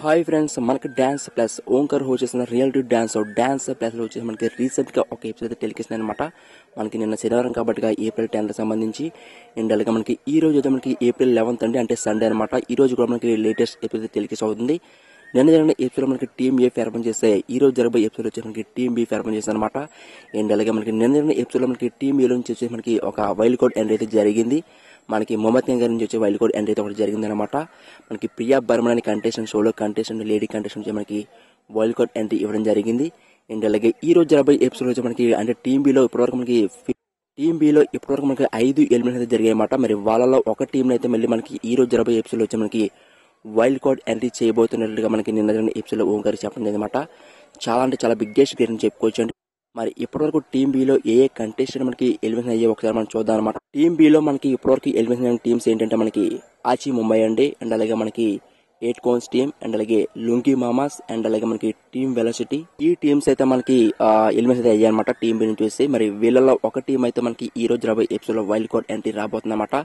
hi friends మనకి dance plus Omkar హో చేసిన రియల్టీ డ్యాన్స్ డ్యాన్స్ ప్లస్లో వచ్చేసి మనకి రీసెంట్గా ఒక ఎపిసోడ్ అయితే టెలికేసింది అనమాట మనకి నిన్న శనివారం కాబట్టి ఏప్రిల్ టెన్త్ సంబంధించి అండ్ అలాగే మనకి ఈ రోజు అయితే మనకి ఏప్రిల్ లెవెన్త్ అండి అంటే సండే అనమాట ఈ రోజు కూడా మనకి లేటెస్ట్ ఎపిసోడ్ టెలికేస్ అవుతుంది నిన్న జరిగిన ఎపిసోడ్ మనకి టీమ్ ఏ ఫేర్పన్ చేస్తే ఈ రోజు జరిగే ఎపిసోడ్ వచ్చేసి మనకి టీమ్ బి ఫేర్పన్ చేశాను అనమాట అండ్ అలాగే మనకి నిన్న జరిగిన ఎపిసోడ్ మనకి టీమ్ ఏ నుంచి మనకి ఒక వైల్డ్ కోడ్ ఎంట్రీ అయితే జరిగింది మనకి మొహమ్మద్ గారి నుంచి వచ్చే వైల్డ్ కార్డ్ ఎంట్రీ ఒకటి జరిగిందనమాట మనకి ప్రియా బర్మన్ అనే contestant solo contestant lady contestant మనకి వైల్డ్ కార్డ్ ఎంట్రీ ఇవ్వడం జరిగింది అండ్ అలాగే ఈ రోజు జరబై ఎపిసోడ్ వచ్చి మనకి అంటే టీం బీలో ఇప్పటివరకు మనకి టీం బీలో ఇప్పటివరకు మనకి ఐదు ఎలిమెంట్స్ అయితే అనమాట మరి వాళ్ళలో ఒక టీంలో అయితే మళ్ళీ మనకి ఈ రోజు జరబై ఎపిసోడ్ వచ్చి మనకి వైల్డ్ కార్డ్ ఎంట్రీ చేయబోతున్నట్లుగా మనకి నిన్న ఎపిసోడ్ ఎపిసోడ్లో ఓంకారి చెప్పండి అనమాట చాలా అంటే చాలా బిగ్గెస్ట్ అని చెప్పుకోవచ్చు మరి ఇప్పటివరకు టీం బీలో ఏ ఏ కంటెస్టెంట్ మనకి ఎలిమినేషన్ అయ్యే ఒకసారి మనం చూద్దాం అనమాట టీం బీలో మనకి ఇప్పటివరకు ఎలిమినేషన్ అయిన టీమ్స్ ఏంటంటే మనకి ఆచి ముంబై అండి అండ్ అలాగే మనకి ఎయిట్ కోన్స్ టీమ్ అండ్ అలాగే లుంగి మామాస్ అండ్ అలాగే మనకి టీమ్ వెలసిటీ ఈ టీమ్స్ అయితే మనకి ఎలిమినేషన్ అయితే అనమాట టీం బీ నుంచి చూసి మరి వీళ్ళలో ఒక టీం అయితే మనకి ఈ రోజు రాబోయే ఎపిసోడ్ వైల్డ్ కార్డ్ ఎంట్రీ రాబోతుంది అనమాట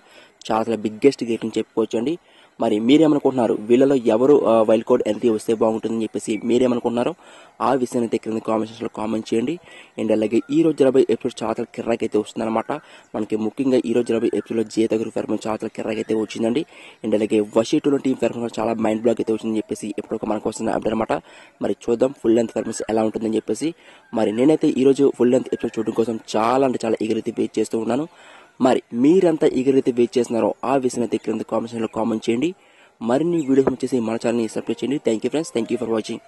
చాలా బిగ్గెస్ట్ గేట్ అని చెప్పుకోవచ్చు అండి మరి మీరేమనుకుంటున్నారు వీళ్ళలో ఎవరు వైల్డ్ కోడ్ ఎంత వస్తే బాగుంటుందని చెప్పేసి మీరేమనుకుంటున్నారో ఆ విషయాన్ని అయితే క్రింద కామెంట్ లో కామెంట్ చేయండి అండ్ అలాగే ఈ రోజు జరబై ఎపిసోడ్ చాతల కిర్రాక్ అయితే వస్తుందన్నమాట మనకి ముఖ్యంగా ఈ రోజు జరబై లో జీత గురు ఫెర్మన్ చాతల కిర్రాక్ అయితే వచ్చిందండి అండ్ అలాగే వషీ టూలో టీం ఫెర్మన్ చాలా మైండ్ బ్లాక్ అయితే వచ్చిందని చెప్పేసి ఎప్పుడు మనకు వస్తుంది అప్డేట్ అనమాట మరి చూద్దాం ఫుల్ లెంత్ ఫెర్మన్స్ ఎలా ఉంటుందని చెప్పేసి మరి నేనైతే ఈ రోజు ఫుల్ లెంత్ ఎపిసోడ్ చూడడం కోసం చాలా అంటే చాలా ఎగిరైతే వెయిట్ చేస్తూ ఉన్నాను మరి మీరంతా ఎగరైతే వెయిట్ చేస్తున్నారో ఆ విషయం అయితే క్రింద కామెంట్ కామెంట్ చేయండి మరిన్ని వీడియోస్ వచ్చేసి మన ఛానల్ని సబ్స్క్రైబ్ చేయండి thank you friends thank you for watching